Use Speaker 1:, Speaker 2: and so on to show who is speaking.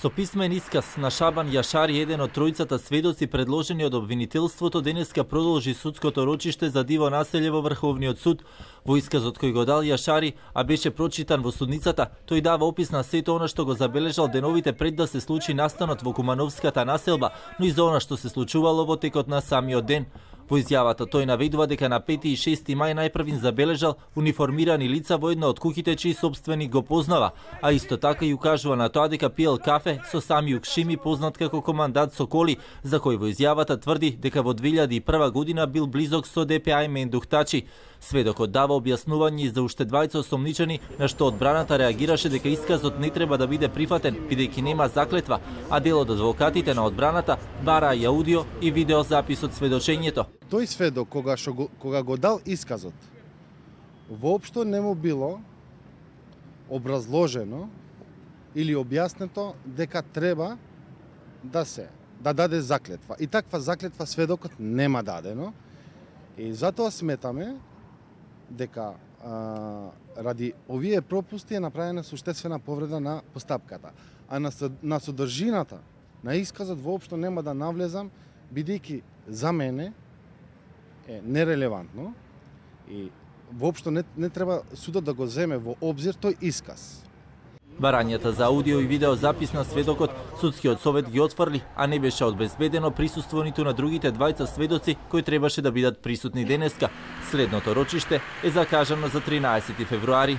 Speaker 1: Со писмен исказ на Шабан Јашари, еден од тројцата сведоци предложени од обвинителството, денеска продолжи судското рочиште за Диво во Врховниот суд. Во исказот кој го дал Јашари, а беше прочитан во судницата, тој дава опис на сето она што го забележал деновите пред да се случи настанот во Кумановската населба, но и за она што се случувало во текот на самиот ден. Во изјавата тој наведува дека на 5 и 6 мај најпрвин забележал униформирани лица во една од кухите чии собствени го познава, а исто така и укажува на тоа дека пиел кафе со Сами Укшими познат како командат Соколи, за кој во изјавата тврди дека во 2001 година бил близок со ДПА и Мендухтачи. Сведокот дава објаснување за уште двајца осомничени, на што одбраната реагираше дека исказот не треба да биде прифатен, бидејќи нема заклетва, а дел од адвокатите на одбраната бараа и аудио и
Speaker 2: видеозапис од сведочењето тој сведок кога што кога го дал исказот воопшто не му било образложено или објаснето дека треба да се да даде заклетва. И таква заклетва сведокот нема дадено. И затоа сметаме дека а, ради овие пропусти е направена суштествена повреда на постапката. А на, на содржината, на исказот воопшто нема да навлезам, бидејќи за мене е нерелевантно и воопшто не, не треба судот да го земе во обзир тој исказ.
Speaker 1: Барањата за аудио и видео запис на сведокот, судскиот совет ги отфрли, а не беше одбезбедено присуствонито на другите двајца сведоци кои требаше да бидат присутни денеска. Следното рочиште е закажано за 13 февруари.